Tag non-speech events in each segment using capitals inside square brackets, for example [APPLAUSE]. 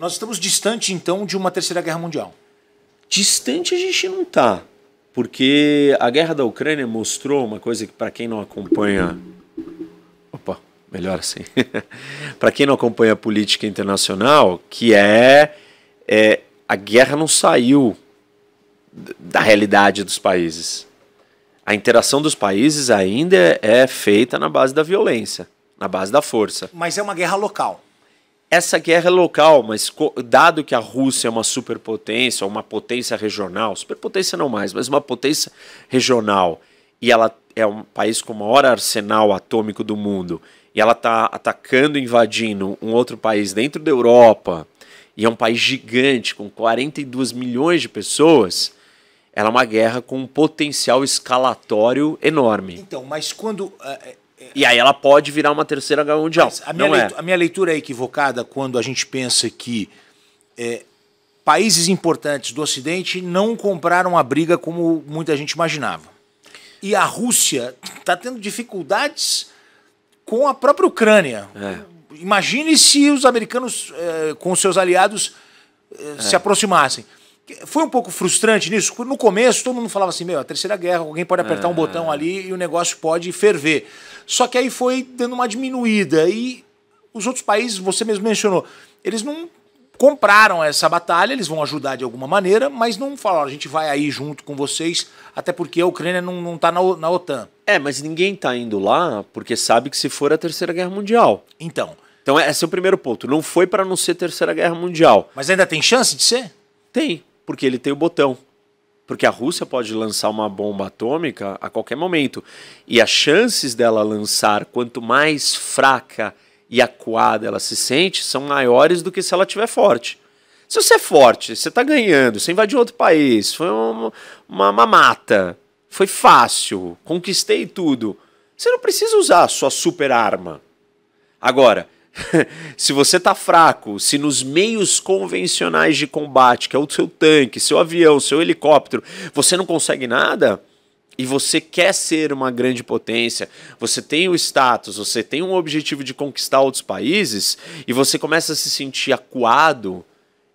Nós estamos distante, então, de uma terceira guerra mundial. Distante a gente não está, porque a guerra da Ucrânia mostrou uma coisa que, para quem não acompanha. Opa, melhor assim. [LAUGHS] para quem não acompanha a política internacional, que é, é a guerra não saiu da realidade dos países. A interação dos países ainda é feita na base da violência, na base da força. Mas é uma guerra local essa guerra é local, mas dado que a Rússia é uma superpotência, uma potência regional, superpotência não mais, mas uma potência regional, e ela é um país com o maior arsenal atômico do mundo, e ela está atacando, invadindo um outro país dentro da Europa, e é um país gigante, com 42 milhões de pessoas, ela é uma guerra com um potencial escalatório enorme. Então, mas quando. Eh, e aí ela pode virar uma terceira guerra mundial. A minha, leitura, é. a minha, leitura, é. equivocada quando a gente pensa que é, países importantes do Ocidente não compraram a briga como muita gente imaginava. E a Rússia está [LAUGHS] tendo dificuldades com a própria Ucrânia. É. Imagine se os americanos, é, com seus aliados, é, se é. aproximassem. Foi um pouco frustrante nisso? No começo, todo mundo falava assim: meu, a terceira guerra, alguém pode apertar um é. botão ali e o negócio pode ferver. Só que aí foi dando uma diminuída. E os outros países, você mesmo mencionou, eles não compraram essa batalha, eles vão ajudar de alguma maneira, mas não falaram, a gente vai aí junto com vocês, até porque a Ucrânia não, não tá na, na OTAN. É, mas ninguém tá indo lá porque sabe que se for a Terceira Guerra Mundial. Então. Então é, esse é o primeiro ponto. Não foi para não ser Terceira Guerra Mundial. Mas ainda tem chance de ser? Tem. Porque ele tem o botão. Porque a Rússia pode lançar uma bomba atômica a qualquer momento. E as chances dela lançar, quanto mais fraca e acuada ela se sente, são maiores do que se ela tiver forte. Se você é forte, você está ganhando, você invadiu outro país, foi uma, uma mamata, foi fácil, conquistei tudo. Você não precisa usar a sua super arma. Agora, [LAUGHS] se você está fraco, se nos meios convencionais de combate, que é o seu tanque, seu avião, seu helicóptero, você não consegue nada e você quer ser uma grande potência, você tem o status, você tem um objetivo de conquistar outros países e você começa a se sentir acuado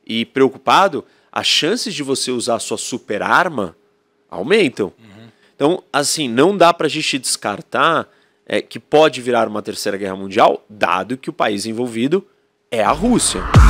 e preocupado, as chances de você usar a sua super arma aumentam. Uhum. Então, assim, não dá para a gente descartar é, que pode virar uma terceira guerra mundial, dado que o país envolvido é a Rússia.